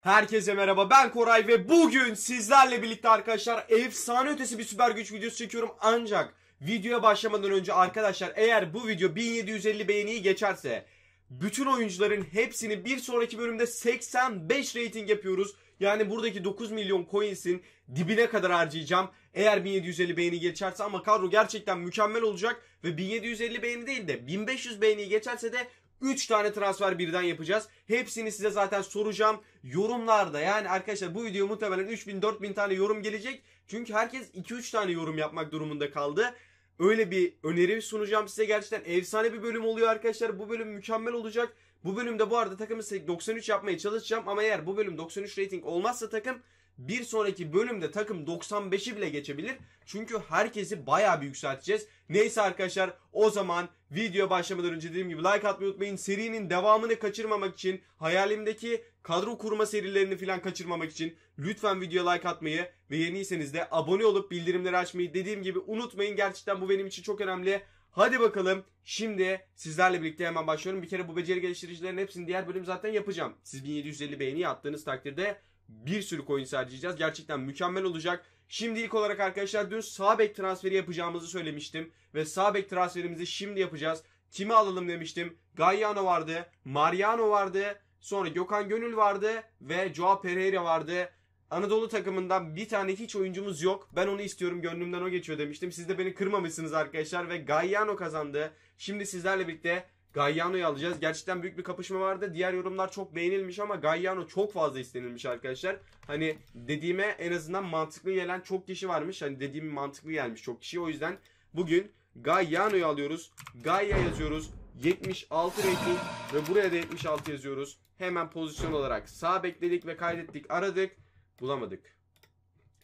Herkese merhaba ben Koray ve bugün sizlerle birlikte arkadaşlar efsane ötesi bir süper güç videosu çekiyorum ancak videoya başlamadan önce arkadaşlar eğer bu video 1750 beğeniyi geçerse bütün oyuncuların hepsini bir sonraki bölümde 85 rating yapıyoruz. Yani buradaki 9 milyon coins'in dibine kadar harcayacağım. Eğer 1750 beğeni geçerse ama kadro gerçekten mükemmel olacak. Ve 1750 beğeni değil de 1500 beğeni geçerse de 3 tane transfer birden yapacağız. Hepsini size zaten soracağım yorumlarda. Yani arkadaşlar bu video muhtemelen 3000-4000 tane yorum gelecek. Çünkü herkes 2-3 tane yorum yapmak durumunda kaldı. Öyle bir öneri sunacağım size gerçekten efsane bir bölüm oluyor arkadaşlar. Bu bölüm mükemmel olacak. Bu bölümde bu arada takımı 93 yapmaya çalışacağım ama eğer bu bölüm 93 rating olmazsa takım bir sonraki bölümde takım 95'i bile geçebilir. Çünkü herkesi bayağı bir yükselteceğiz. Neyse arkadaşlar o zaman video başlamadan önce dediğim gibi like atmayı unutmayın. Serinin devamını kaçırmamak için hayalimdeki kadro kurma serilerini falan kaçırmamak için lütfen videoya like atmayı ve yeniyseniz de abone olup bildirimleri açmayı dediğim gibi unutmayın. Gerçekten bu benim için çok önemli. Hadi bakalım şimdi sizlerle birlikte hemen başlıyorum. Bir kere bu beceri geliştiricilerin hepsini diğer bölüm zaten yapacağım. Siz 1750 beğeni attığınız takdirde bir sürü coin harcayacağız. Gerçekten mükemmel olacak. Şimdi ilk olarak arkadaşlar dün sağ bek transferi yapacağımızı söylemiştim. Ve sağ bek transferimizi şimdi yapacağız. Kimi alalım demiştim. Gaiano vardı. Mariano vardı. Sonra Gökhan Gönül vardı. Ve Joao Pereira vardı. Anadolu takımından bir tane hiç oyuncumuz yok. Ben onu istiyorum gönlümden o geçiyor demiştim. Siz de beni kırmamışsınız arkadaşlar ve Gaiano kazandı. Şimdi sizlerle birlikte Gagliano'yu alacağız. Gerçekten büyük bir kapışma vardı. Diğer yorumlar çok beğenilmiş ama Gagliano çok fazla istenilmiş arkadaşlar. Hani dediğime en azından mantıklı gelen çok kişi varmış. Hani dediğim mantıklı gelmiş çok kişi. O yüzden bugün Gagliano'yu alıyoruz. Gaia yazıyoruz. 76 rating ve buraya da 76 yazıyoruz. Hemen pozisyon olarak sağ bekledik ve kaydettik. Aradık. Bulamadık.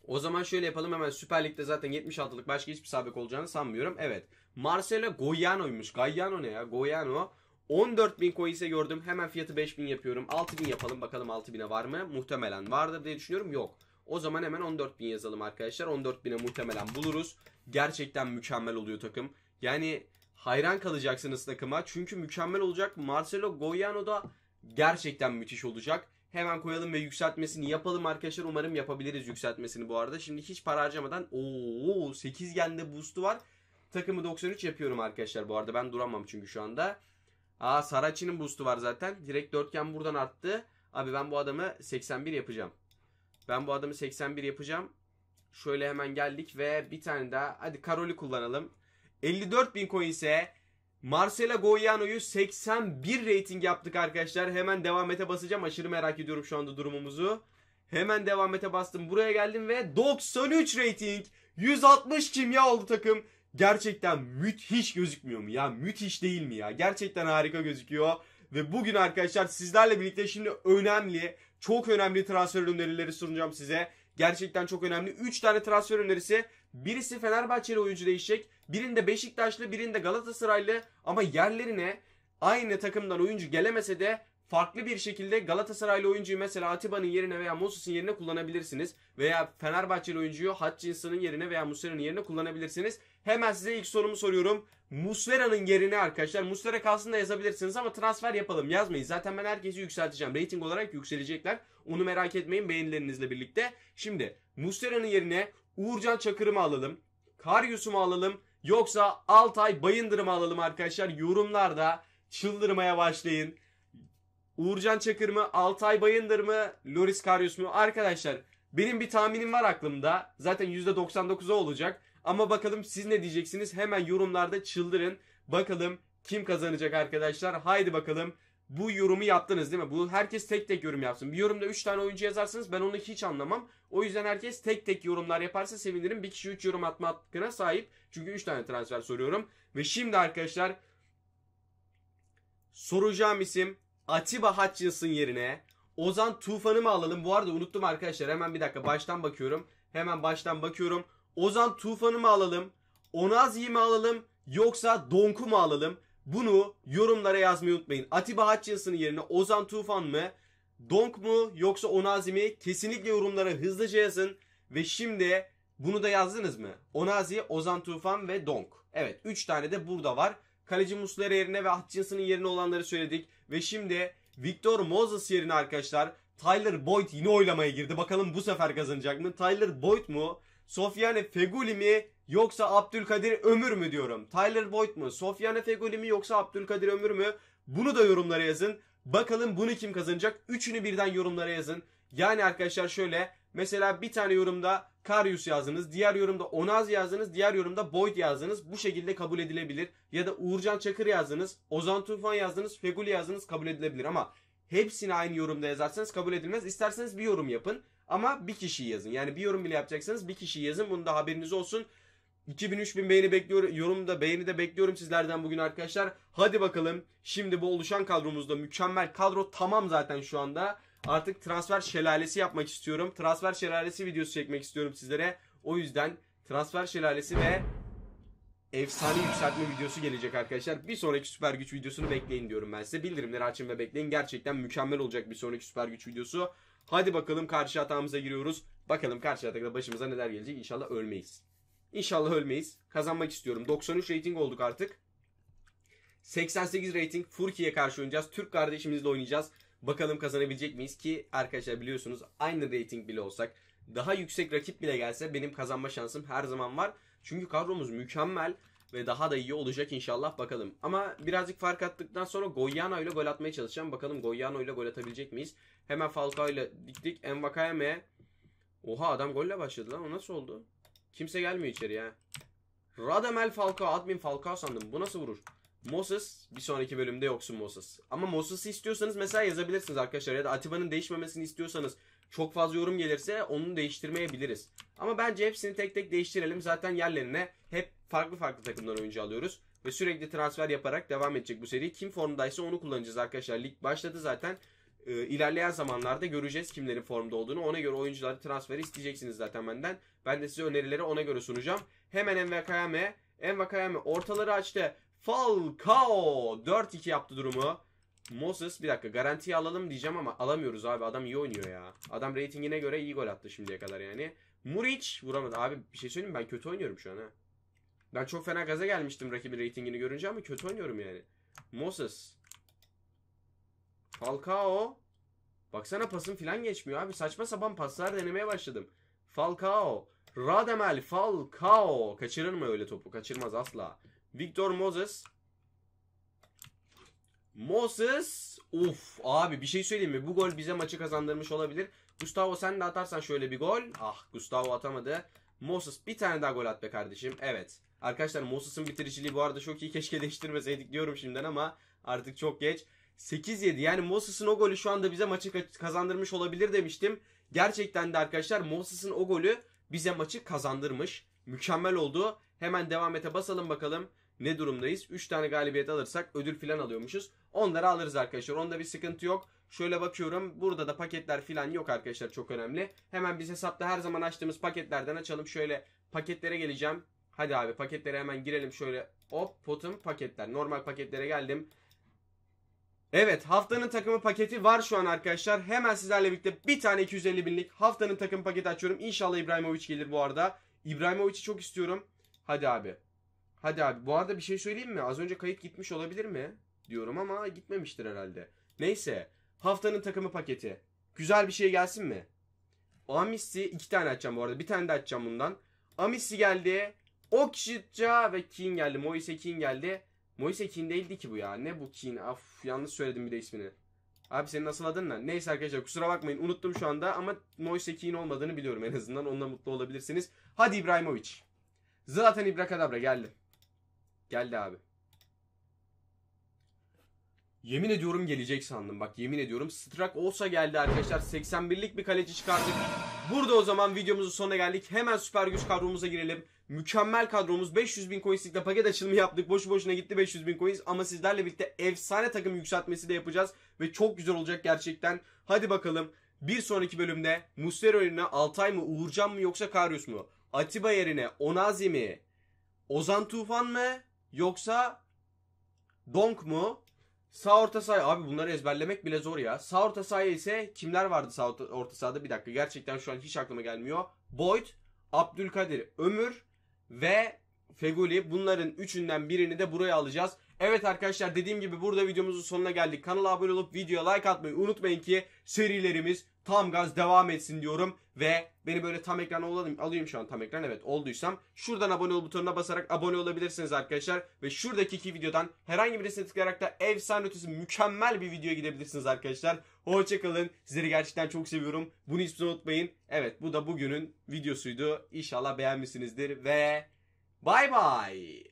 O zaman şöyle yapalım hemen Süper Lig'de zaten 76'lık başka hiçbir sabık olacağını sanmıyorum. Evet. Marcelo Goyano'ymuş. Goyano ne ya? Goyano. 14.000 coin ise gördüm. Hemen fiyatı 5.000 yapıyorum. 6.000 yapalım. Bakalım 6.000'e var mı? Muhtemelen vardır diye düşünüyorum. Yok. O zaman hemen 14.000 yazalım arkadaşlar. 14.000'e muhtemelen buluruz. Gerçekten mükemmel oluyor takım. Yani hayran kalacaksınız takıma. Çünkü mükemmel olacak. Marcelo Goyano da gerçekten müthiş olacak. Hemen koyalım ve yükseltmesini yapalım arkadaşlar. Umarım yapabiliriz yükseltmesini bu arada. Şimdi hiç para harcamadan ooo 8 gende boost'u var. Takımı 93 yapıyorum arkadaşlar bu arada. Ben duramam çünkü şu anda. Aa Saracchi'nin boost'u var zaten. Direkt dörtgen buradan arttı. Abi ben bu adamı 81 yapacağım. Ben bu adamı 81 yapacağım. Şöyle hemen geldik ve bir tane daha. Hadi Karol'ü kullanalım. 54 bin coin ise Marcela Goyano'yu 81 rating yaptık arkadaşlar. Hemen devam ete basacağım. Aşırı merak ediyorum şu anda durumumuzu. Hemen devam ete bastım. Buraya geldim ve 93 rating. 160 kimya oldu takım gerçekten müthiş gözükmüyor mu ya? Müthiş değil mi ya? Gerçekten harika gözüküyor. Ve bugün arkadaşlar sizlerle birlikte şimdi önemli, çok önemli transfer önerileri sunacağım size. Gerçekten çok önemli. 3 tane transfer önerisi. Birisi Fenerbahçeli oyuncu değişecek. Birinde Beşiktaşlı, birinde Galatasaraylı ama yerlerine aynı takımdan oyuncu gelemese de farklı bir şekilde Galatasaraylı oyuncuyu mesela Atiba'nın yerine veya Moses'in yerine kullanabilirsiniz. Veya Fenerbahçeli oyuncuyu Hutchinson'ın yerine veya Muslera'nın yerine kullanabilirsiniz. Hemen size ilk sorumu soruyorum. Muslera'nın yerine arkadaşlar. Muslera kalsın da yazabilirsiniz ama transfer yapalım yazmayın. Zaten ben herkesi yükselteceğim. Rating olarak yükselecekler. Onu merak etmeyin beğenilerinizle birlikte. Şimdi Muslera'nın yerine Uğurcan Çakır'ı mı alalım? Karyus'u mu alalım? Yoksa Altay Bayındır'ı mı alalım arkadaşlar? Yorumlarda çıldırmaya başlayın. Uğurcan Çakır mı? Altay Bayındır mı? Loris Karius mu? Arkadaşlar benim bir tahminim var aklımda. Zaten %99'a olacak. Ama bakalım siz ne diyeceksiniz? Hemen yorumlarda çıldırın. Bakalım kim kazanacak arkadaşlar? Haydi bakalım. Bu yorumu yaptınız değil mi? Bu herkes tek tek yorum yapsın. Bir yorumda 3 tane oyuncu yazarsınız, ben onu hiç anlamam. O yüzden herkes tek tek yorumlar yaparsa sevinirim. Bir kişi 3 yorum atma hakkına sahip. Çünkü 3 tane transfer soruyorum. Ve şimdi arkadaşlar soracağım isim Atiba Hutchinson yerine Ozan Tufan'ı mı alalım? Bu arada unuttum arkadaşlar. Hemen bir dakika baştan bakıyorum. Hemen baştan bakıyorum. Ozan Tufan'ı mı alalım? Onazi'yi mi alalım? Yoksa Donk'u mu alalım? Bunu yorumlara yazmayı unutmayın. Atiba Hutchinson'ın yerine Ozan Tufan mı? Donk mu yoksa Onazi mi? Kesinlikle yorumlara hızlıca yazın. Ve şimdi bunu da yazdınız mı? Onazi, Ozan Tufan ve Donk. Evet 3 tane de burada var. Kaleci Muslera yerine ve Hutchinson'ın yerine olanları söyledik. Ve şimdi Victor Moses yerine arkadaşlar Tyler Boyd yine oylamaya girdi. Bakalım bu sefer kazanacak mı? Tyler Boyd mu? Sofiane Feguli mi? Yoksa Abdülkadir Ömür mü diyorum. Tyler Boyd mu? Sofiane Feguli mi? Yoksa Abdülkadir Ömür mü? Bunu da yorumlara yazın. Bakalım bunu kim kazanacak? Üçünü birden yorumlara yazın. Yani arkadaşlar şöyle Mesela bir tane yorumda Karius yazdınız, diğer yorumda Onaz yazdınız, diğer yorumda Boyd yazdınız. Bu şekilde kabul edilebilir. Ya da Uğurcan Çakır yazdınız, Ozan Tufan yazdınız, Feguli yazdınız kabul edilebilir. Ama hepsini aynı yorumda yazarsanız kabul edilmez. İsterseniz bir yorum yapın ama bir kişiyi yazın. Yani bir yorum bile yapacaksanız bir kişiyi yazın. Bunu da haberiniz olsun. 2000-3000 beğeni bekliyorum. Yorumda beğeni de bekliyorum sizlerden bugün arkadaşlar. Hadi bakalım. Şimdi bu oluşan kadromuzda mükemmel kadro tamam zaten şu anda. Artık transfer şelalesi yapmak istiyorum. Transfer şelalesi videosu çekmek istiyorum sizlere. O yüzden transfer şelalesi ve efsane yükseltme videosu gelecek arkadaşlar. Bir sonraki süper güç videosunu bekleyin diyorum ben size. Bildirimleri açın ve bekleyin. Gerçekten mükemmel olacak bir sonraki süper güç videosu. Hadi bakalım karşı hatamıza giriyoruz. Bakalım karşı hatakta başımıza neler gelecek. İnşallah ölmeyiz. İnşallah ölmeyiz. Kazanmak istiyorum. 93 rating olduk artık. 88 rating Furki'ye karşı oynayacağız. Türk kardeşimizle oynayacağız. Bakalım kazanabilecek miyiz ki arkadaşlar biliyorsunuz aynı rating bile olsak daha yüksek rakip bile gelse benim kazanma şansım her zaman var. Çünkü kadromuz mükemmel ve daha da iyi olacak inşallah bakalım. Ama birazcık fark attıktan sonra Goyano ile gol atmaya çalışacağım. Bakalım Goyano ile gol atabilecek miyiz? Hemen Falcao ile diktik. Envakayeme. Oha adam golle başladı lan. O nasıl oldu? Kimse gelmiyor içeri ya. Radamel Falcao. Admin Falcao sandım. Bu nasıl vurur? Moses bir sonraki bölümde yoksun Moses. Ama Moses'ı istiyorsanız mesela yazabilirsiniz arkadaşlar. Ya da Atiba'nın değişmemesini istiyorsanız çok fazla yorum gelirse onu değiştirmeyebiliriz. Ama bence hepsini tek tek değiştirelim. Zaten yerlerine hep farklı farklı takımdan oyuncu alıyoruz. Ve sürekli transfer yaparak devam edecek bu seri. Kim formdaysa onu kullanacağız arkadaşlar. Lig başladı zaten. Ee, ilerleyen zamanlarda göreceğiz kimlerin formda olduğunu. Ona göre oyuncuları transferi isteyeceksiniz zaten benden. Ben de size önerileri ona göre sunacağım. Hemen Envekayame. Envekayame ortaları açtı. Falcao 4-2 yaptı durumu. Moses bir dakika garantiye alalım diyeceğim ama alamıyoruz abi adam iyi oynuyor ya. Adam reytingine göre iyi gol attı şimdiye kadar yani. Muriç vuramadı. Abi bir şey söyleyeyim ben kötü oynuyorum şu an ha. Ben çok fena gaza gelmiştim rakibin reytingini görünce ama kötü oynuyorum yani. Moses. Falcao. Baksana pasım filan geçmiyor abi. Saçma sapan paslar denemeye başladım. Falcao. Radamel Falcao. Kaçırır mı öyle topu? Kaçırmaz asla. Victor Moses. Moses. Uf abi bir şey söyleyeyim mi? Bu gol bize maçı kazandırmış olabilir. Gustavo sen de atarsan şöyle bir gol. Ah Gustavo atamadı. Moses bir tane daha gol at be kardeşim. Evet. Arkadaşlar Moses'ın bitiriciliği bu arada çok iyi. Keşke değiştirmeseydik diyorum şimdiden ama artık çok geç. 8-7 yani Moses'ın o golü şu anda bize maçı kazandırmış olabilir demiştim. Gerçekten de arkadaşlar Moses'ın o golü bize maçı kazandırmış. Mükemmel oldu. Hemen devam ete basalım bakalım ne durumdayız? 3 tane galibiyet alırsak ödül filan alıyormuşuz. Onları alırız arkadaşlar. Onda bir sıkıntı yok. Şöyle bakıyorum. Burada da paketler filan yok arkadaşlar. Çok önemli. Hemen biz hesapta her zaman açtığımız paketlerden açalım. Şöyle paketlere geleceğim. Hadi abi paketlere hemen girelim. Şöyle hop potum paketler. Normal paketlere geldim. Evet haftanın takımı paketi var şu an arkadaşlar. Hemen sizlerle birlikte bir tane 250 binlik haftanın takım paketi açıyorum. İnşallah İbrahimovic gelir bu arada. İbrahimovic'i çok istiyorum. Hadi abi. Hadi abi bu arada bir şey söyleyeyim mi? Az önce kayıt gitmiş olabilir mi? Diyorum ama gitmemiştir herhalde. Neyse haftanın takımı paketi. Güzel bir şey gelsin mi? Amissi iki tane açacağım bu arada. Bir tane de açacağım bundan. Amissi geldi. Okşitca ve Kin geldi. Moise Kin geldi. Moise Kin değildi ki bu ya. Ne bu Kin? Af yanlış söyledim bir de ismini. Abi senin nasıl adın ne? Neyse arkadaşlar kusura bakmayın unuttum şu anda ama Moise Keane olmadığını biliyorum en azından. Onunla mutlu olabilirsiniz. Hadi İbrahimovic. Zlatan İbrakadabra geldi. Geldi abi. Yemin ediyorum gelecek sandım. Bak yemin ediyorum. Strak olsa geldi arkadaşlar. 81'lik bir kaleci çıkardık. Burada o zaman videomuzun sonuna geldik. Hemen süper güç kadromuza girelim. Mükemmel kadromuz. 500 bin coinslikle paket açılımı yaptık. Boşu boşuna gitti 500 bin coins. Ama sizlerle birlikte efsane takım yükseltmesi de yapacağız. Ve çok güzel olacak gerçekten. Hadi bakalım. Bir sonraki bölümde Muslera yerine Altay mı, Uğurcan mı yoksa Karius mu? Atiba yerine Onazi mi? Ozan Tufan mı? yoksa Donk mu? Sağ orta saha abi bunları ezberlemek bile zor ya. Sağ orta sahaya ise kimler vardı sağ orta, orta sahada? Bir dakika gerçekten şu an hiç aklıma gelmiyor. Boyd, Abdülkadir, Ömür ve Feguli bunların üçünden birini de buraya alacağız. Evet arkadaşlar dediğim gibi burada videomuzun sonuna geldik. Kanala abone olup videoya like atmayı unutmayın ki serilerimiz tam gaz devam etsin diyorum ve beni böyle tam ekran olalım alayım şu an tam ekran evet olduysam şuradan abone ol butonuna basarak abone olabilirsiniz arkadaşlar ve şuradaki iki videodan herhangi birisine tıklayarak da efsane ötesi mükemmel bir videoya gidebilirsiniz arkadaşlar. Hoşçakalın sizleri gerçekten çok seviyorum bunu hiç unutmayın evet bu da bugünün videosuydu inşallah beğenmişsinizdir ve bay bay.